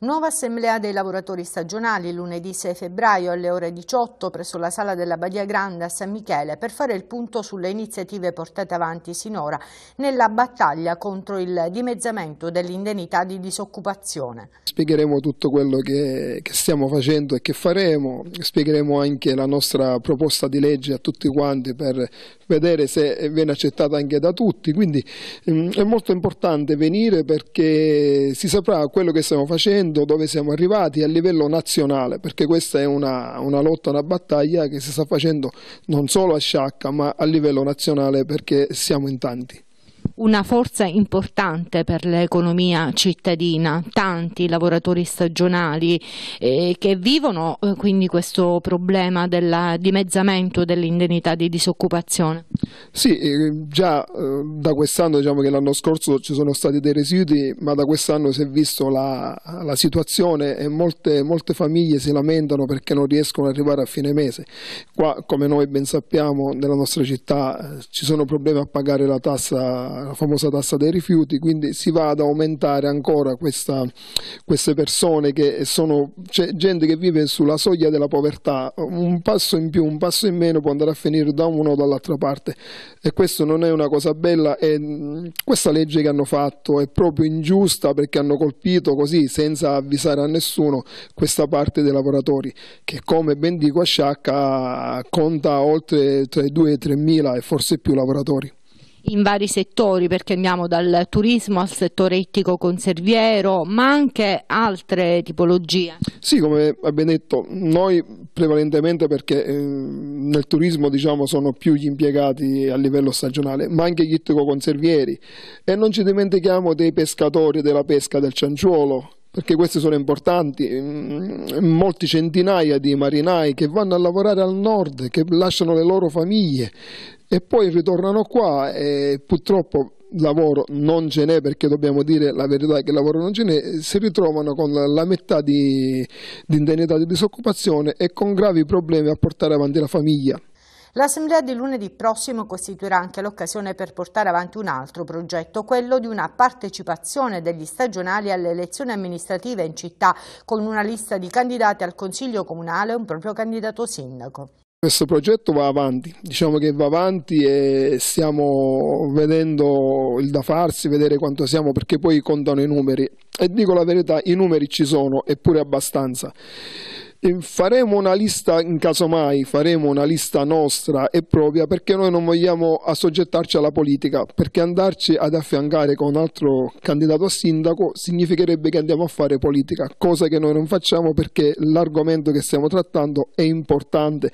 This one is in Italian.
Nuova assemblea dei lavoratori stagionali lunedì 6 febbraio alle ore 18 presso la sala della Badia Grande a San Michele per fare il punto sulle iniziative portate avanti sinora nella battaglia contro il dimezzamento dell'indennità di disoccupazione. Spiegheremo tutto quello che, che, stiamo facendo e che faremo, spiegheremo anche la nostra proposta di legge a tutti quanti per vedere se viene accettata anche da tutti, quindi mm, è molto importante venire perché si saprà quello che stiamo facendo vedendo dove siamo arrivati a livello nazionale, perché questa è una, una lotta, una battaglia che si sta facendo non solo a Sciacca ma a livello nazionale perché siamo in tanti una forza importante per l'economia cittadina, tanti lavoratori stagionali eh, che vivono eh, quindi questo problema del dimezzamento dell'indennità di disoccupazione. Sì, eh, già eh, da quest'anno, diciamo che l'anno scorso ci sono stati dei residui, ma da quest'anno si è visto la, la situazione e molte, molte, famiglie si lamentano perché non riescono ad arrivare a fine mese. Qua, come noi ben sappiamo, nella nostra città eh, ci sono problemi a pagare la tassa la famosa tassa dei rifiuti, quindi si va ad aumentare ancora questa, queste persone che sono cioè, gente che vive sulla soglia della povertà, un passo in più, un passo in meno può andare a finire da una o dall'altra parte e questo non è una cosa bella e questa legge che hanno fatto è proprio ingiusta perché hanno colpito così senza avvisare a nessuno questa parte dei lavoratori che come ben dico a Sciacca conta oltre tra i 2 e i 3 mila e forse più lavoratori in vari settori perché andiamo dal turismo al settore ittico conserviero ma anche altre tipologie. Sì come abbiamo detto noi prevalentemente perché eh, nel turismo diciamo sono più gli impiegati a livello stagionale ma anche gli ittico conservieri e non ci dimentichiamo dei pescatori della pesca del cianciuolo perché queste sono importanti, mm, molti centinaia di marinai che vanno a lavorare al nord, che lasciano le loro famiglie e poi ritornano qua e purtroppo lavoro non ce n'è perché dobbiamo dire la verità che lavoro non ce n'è, si ritrovano con la metà di, di indennità di disoccupazione e con gravi problemi a portare avanti la famiglia. L'assemblea di lunedì prossimo costituirà anche l'occasione per portare avanti un altro progetto, quello di una partecipazione degli stagionali alle elezioni amministrative in città con una lista di candidati al Consiglio Comunale e un proprio candidato sindaco. Questo progetto va avanti, diciamo che va avanti e stiamo vedendo il da farsi, vedere quanto siamo perché poi contano i numeri e dico la verità i numeri ci sono eppure abbastanza faremo una lista, in caso mai, faremo una lista nostra e propria perché noi non vogliamo assoggettarci alla politica, perché andarci ad affiancare con un altro candidato a sindaco significherebbe che andiamo a fare politica, cosa che noi non facciamo perché l'argomento che stiamo trattando è importante.